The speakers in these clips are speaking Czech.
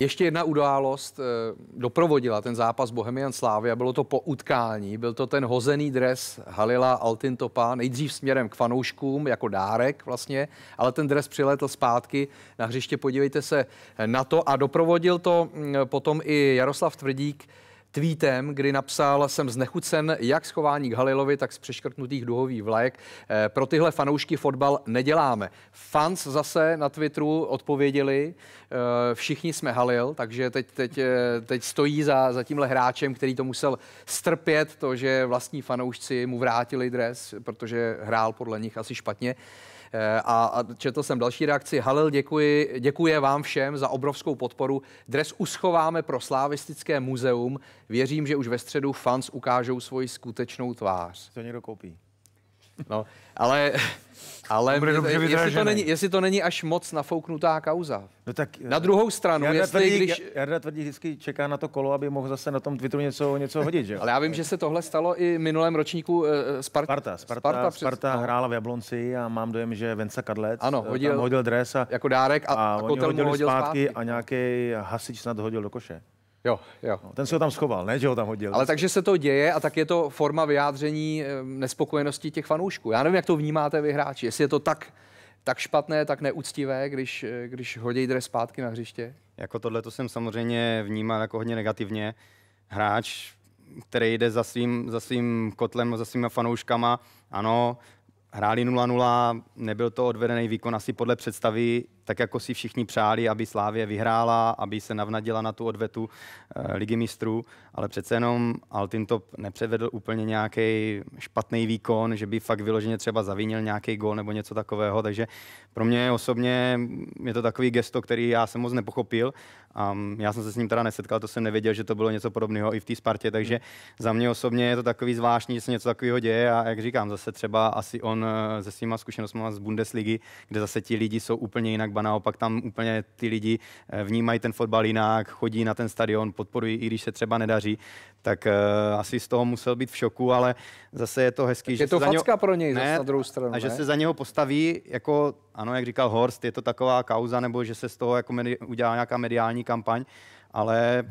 Ještě jedna událost eh, doprovodila ten zápas Bohemian a bylo to po utkání, byl to ten hozený dres Halila Altintopa, nejdřív směrem k fanouškům, jako dárek vlastně, ale ten dres přilétl zpátky na hřiště, podívejte se na to a doprovodil to mm, potom i Jaroslav Tvrdík, tweetem, kdy napsal, jsem znechucen jak z chování k Halilovi, tak z přeškrtnutých duhových vlajek. Eh, pro tyhle fanoušky fotbal neděláme. Fans zase na Twitteru odpověděli, eh, všichni jsme Halil, takže teď, teď, eh, teď stojí za, za tímhle hráčem, který to musel strpět, to, že vlastní fanoušci mu vrátili dres, protože hrál podle nich asi špatně. Eh, a, a četl jsem další reakci. Halil děkuji, děkuje vám všem za obrovskou podporu. Dres uschováme pro slavistické muzeum. Věřím, že už ve středu fans ukážou svoji skutečnou tvář. To někdo koupí. No, ale... Ale bude dobře jestli, to není, jestli to není až moc nafouknutá kauza. No tak, na druhou stranu, Jarda jestli tvrdí, když... Jarda tvrdí, vždycky čeká na to kolo, aby mohl zase na tom Twitteru něco, něco hodit, že? Ale já vím, že se tohle stalo i minulém ročníku uh, Spart... Sparta. Sparta, Sparta, přes... Sparta no. hrála v Jablonci a mám dojem, že Venca Kadlec ano, eh, hodil, tam hodil dres a, jako dárek a, a, a kotel mu hodil zpátky, zpátky a nějaký hasič snad hodil do koše. Jo, jo. No, ten se ho tam schoval, ne, že ho tam hodil. Ale takže se to děje a tak je to forma vyjádření eh, nespokojenosti těch fanoušků. Já nevím, jak to vnímáte vy hráči, jestli je to tak, tak špatné, tak neúctivé, když, eh, když hodí dres zpátky na hřiště. Jako tohle to jsem samozřejmě vnímal jako hodně negativně. Hráč, který jde za svým, za svým kotlem, za svýma fanouškama, ano, hráli 0-0, nebyl to odvedený výkon asi podle představy tak jako si všichni přáli, aby Slávě vyhrála, aby se navnadila na tu odvetu e, ligy mistrů, ale přece jenom Altintop nepředvedl úplně nějaký špatný výkon, že by fakt vyloženě třeba zavinil nějaký gol nebo něco takového, takže pro mě osobně je to takový gesto, který já jsem moc nepochopil a já jsem se s ním teda nesetkal, to jsem nevěděl, že to bylo něco podobného i v té Spartě, takže za mě osobně je to takový zvláštní, že se něco takového děje a jak říkám, zase třeba asi on eh, se svýma zkušenostmi z Bundesligy, kde zase ti lidi jsou úplně jinak třeba naopak tam úplně ty lidi eh, vnímají ten fotbal jinak, chodí na ten stadion, podporují, i když se třeba nedaří, tak uh, asi z toho musel být v šoku, ale zase je to hezký. Tak že je to facka něho, pro něj ne, na druhou stranu. A že ne? se za něho postaví, jako, ano, jak říkal Horst, je to taková kauza, nebo že se z toho jako medi, udělá nějaká mediální kampaň, ale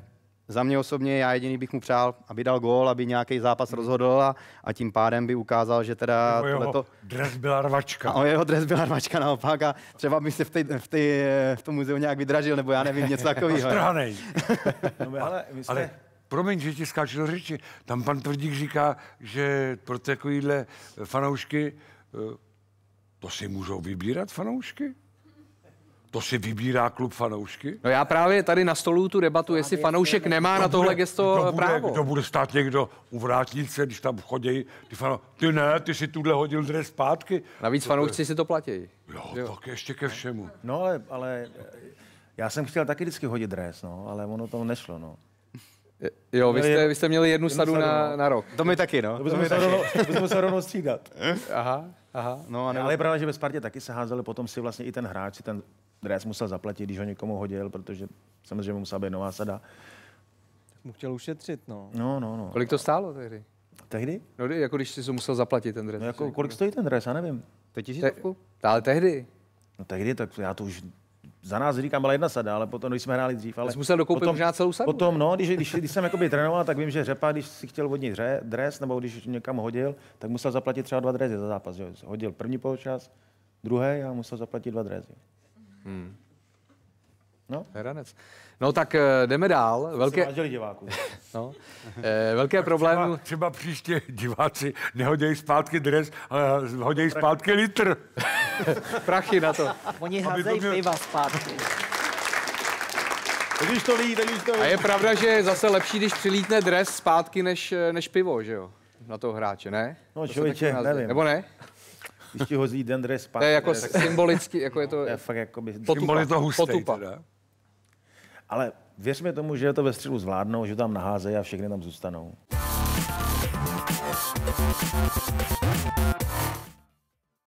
za mě osobně já jediný bych mu přál, aby dal gól, aby nějaký zápas hmm. rozhodl a, a tím pádem by ukázal, že teda... O jeho tohleto... dres byla rvačka. A o jeho dres byla rvačka naopak a třeba by se v, tej, v, tej, v tom muzeu nějak vydražil, nebo já nevím, něco takového. no, ale, jste... ale promiň, že ti skáču do řeči. Tam pan Tvrdík říká, že pro takovýhle fanoušky eh, to si můžou vybírat fanoušky? To si vybírá klub fanoušky? No já právě tady na stolu tu debatu, jestli fanoušek nemá na tohle gesto kdo bude, právo. Kdo bude stát někdo u vrátnice, když tam chodí ty fanoušky? Ty ne, ty si tuhle hodil dres zpátky. Navíc to fanoušci si to platí. Jo, jo, tak ještě ke všemu. No ale, ale eh, já jsem chtěl taky vždycky hodit dres, no, ale ono to nešlo, no. Jo, vy jste, vy jste měli jednu sadu na, na rok. To my taky, no. To bychom se rovnou střídat. Aha. Aha. No, a nebo... Ale je pravda, že ve Spartě taky se házeli, potom si vlastně i ten hráč si ten dres musel zaplatit, když ho někomu hodil, protože samozřejmě musela být nová sada. Tak mu chtěl ušetřit, no. No, no, no. Kolik to stálo tehdy? Tehdy? No, jako když jsi musel zaplatit ten dres. No, jako, kolik stojí ten dres, já nevím. To tisícovku? Te- ale tehdy. No tehdy, tak já to už za nás říkám, byla jedna sada, ale potom, když jsme hráli dřív. Ale musel dokoupit potom, možná celou sadu. Potom, no, když, když, když jsem jakoby trénoval, tak vím, že Řepa, když si chtěl vodnit dře, dres, nebo když někam hodil, tak musel zaplatit třeba dva dresy za zápas. Že? Hodil první poločas, druhé a musel zaplatit dva dresy. Hmm. No. Hranec. No tak eh, jdeme dál. Velké... diváků. no. Eh, velké problémy... Třeba, třeba, příště diváci nehodějí zpátky dres, ale hodějí zpátky litr. Prachy na to. Oni házejí mě... piva zpátky. Teď už to ví, teď už to ví. A je pravda, že je zase lepší, když přilítne dres zpátky, než, než pivo, že jo? Na toho hráče, ne? No, to člověče, nevím. Nebo ne? Když ti hozí den dres zpátky. To je jako dres. symbolicky, jako je to... Je fakt jako by... Symbol je to hustý, potupa. Teda. Ale věřme tomu, že to ve střelu zvládnou, že tam naházejí a všechny tam zůstanou.